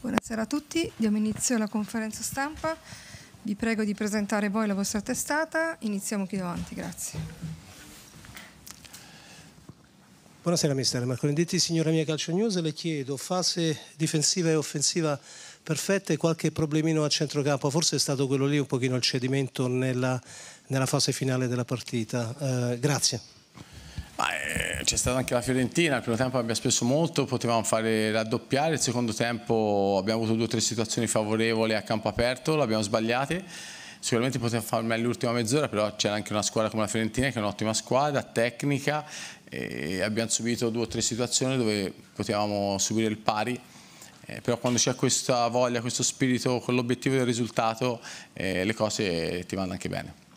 Buonasera a tutti, diamo inizio alla conferenza stampa. Vi prego di presentare voi la vostra testata. Iniziamo qui davanti, grazie. Buonasera mister Marco Rendetti, signora mia Calcio News, le chiedo fase difensiva e offensiva perfette, qualche problemino a centrocampo, forse è stato quello lì un pochino il cedimento nella, nella fase finale della partita. Eh, grazie. Eh, c'è stata anche la Fiorentina, il primo tempo abbiamo speso molto, potevamo fare raddoppiare, il secondo tempo abbiamo avuto due o tre situazioni favorevoli a campo aperto, l'abbiamo sbagliate, sicuramente potevamo far meglio l'ultima mezz'ora, però c'era anche una squadra come la Fiorentina che è un'ottima squadra, tecnica, eh, abbiamo subito due o tre situazioni dove potevamo subire il pari. Eh, però quando c'è questa voglia, questo spirito con l'obiettivo del risultato, eh, le cose ti vanno anche bene.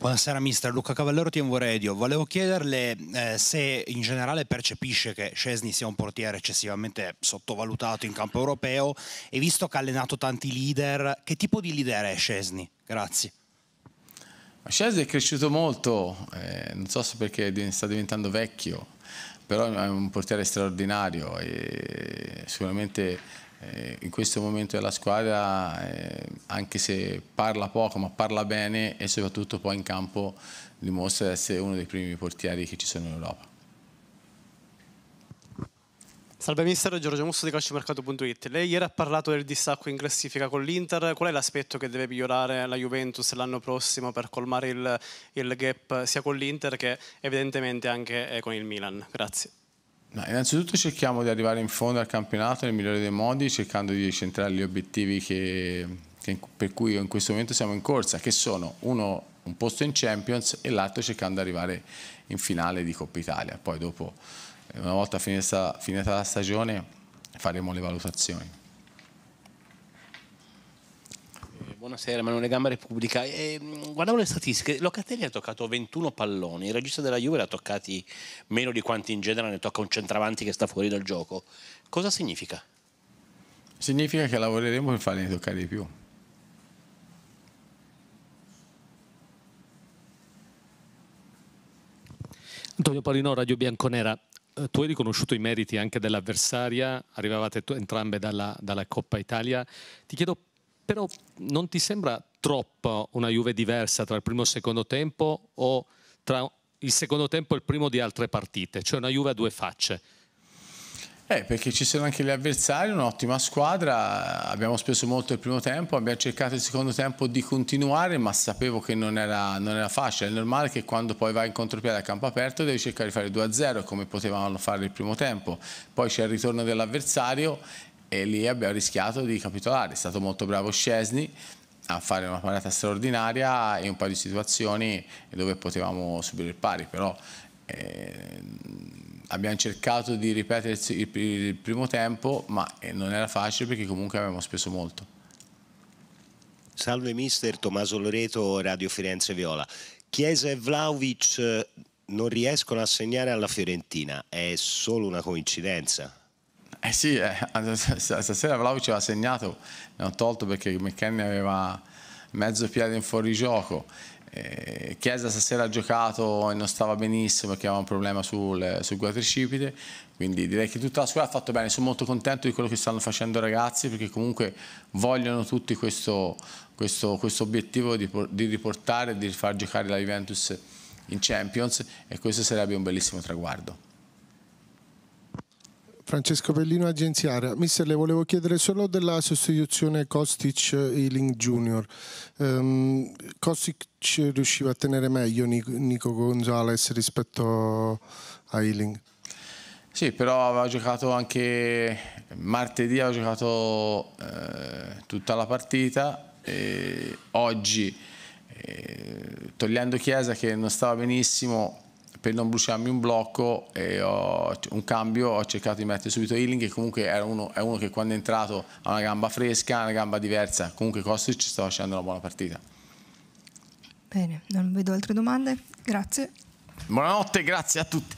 Buonasera mister, Luca Cavallero TM Radio. Volevo chiederle eh, se in generale percepisce che Scesni sia un portiere eccessivamente sottovalutato in campo europeo e visto che ha allenato tanti leader, che tipo di leader è Scesni? Grazie. Scesni è cresciuto molto, eh, non so se perché sta diventando vecchio, però è un portiere straordinario e sicuramente eh, in questo momento della squadra, eh, anche se parla poco ma parla bene e soprattutto poi in campo dimostra di essere uno dei primi portieri che ci sono in Europa. Salve mister, Giorgio Musso di calciomercato.it. Lei ieri ha parlato del distacco in classifica con l'Inter. Qual è l'aspetto che deve migliorare la Juventus l'anno prossimo per colmare il, il gap sia con l'Inter che evidentemente anche eh, con il Milan? Grazie. No, innanzitutto cerchiamo di arrivare in fondo al campionato nel migliore dei modi, cercando di centrare gli obiettivi che, che, per cui in questo momento siamo in corsa, che sono uno un posto in Champions e l'altro cercando di arrivare in finale di Coppa Italia. Poi dopo, una volta finita, finita la stagione, faremo le valutazioni. buonasera, Manuele Gamma Repubblica. Eh, guardavo le statistiche, Locatelli ha toccato 21 palloni, il regista della Juve l'ha toccati meno di quanti in genere ne tocca un centravanti che sta fuori dal gioco. Cosa significa? Significa che lavoreremo per farne toccare di più. Antonio Paolino, Radio Bianconera eh, tu hai riconosciuto i meriti anche dell'avversaria, arrivavate entrambe dalla, dalla, Coppa Italia. Ti chiedo però non ti sembra troppo una Juve diversa tra il primo e il secondo tempo o tra il secondo tempo e il primo di altre partite? Cioè una Juve a due facce. Eh, perché ci sono anche gli avversari, un'ottima squadra, abbiamo speso molto il primo tempo, abbiamo cercato il secondo tempo di continuare, ma sapevo che non era, non era facile, è normale che quando poi vai in contropiede a campo aperto devi cercare di fare 2-0 come potevano fare il primo tempo, poi c'è il ritorno dell'avversario e lì abbiamo rischiato di capitolare. È stato molto bravo Scesni a fare una parata straordinaria e un paio di situazioni dove potevamo subire il pari, però eh, abbiamo cercato di ripetere il, il primo tempo, ma eh, non era facile perché comunque abbiamo speso molto. Salve mister Tommaso Loreto, Radio Firenze Viola. Chiesa e Vlaovic eh, non riescono a segnare alla Fiorentina, è solo una coincidenza? Eh sì, eh, stasera Vlaovic aveva segnato, ne ho tolto perché McKenny aveva mezzo piede in fuorigioco. Eh, Chiesa stasera ha giocato e non stava benissimo perché aveva un problema sul, sul quadricipite, quindi direi che tutta la squadra ha fatto bene. Sono molto contento di quello che stanno facendo i ragazzi perché comunque vogliono tutti questo, questo, questo obiettivo di, di riportare e di far giocare la Juventus in Champions e questo sarebbe un bellissimo traguardo. Francesco Pellino, agenziaria. Mister, le volevo chiedere solo della sostituzione Kostic-Ealing Junior. Um, Kostic riusciva a tenere meglio Nico Gonzalez rispetto a Ealing? Sì, però aveva giocato anche martedì, aveva giocato eh, tutta la partita e oggi, eh, togliendo Chiesa che non stava benissimo, per non bruciarmi un blocco e ho, un cambio ho cercato di mettere subito Healing che comunque era uno, è uno che quando è entrato ha una gamba fresca, una gamba diversa, comunque Kostic sta facendo una buona partita. Bene, non vedo altre domande, grazie. Buonanotte, grazie a tutti.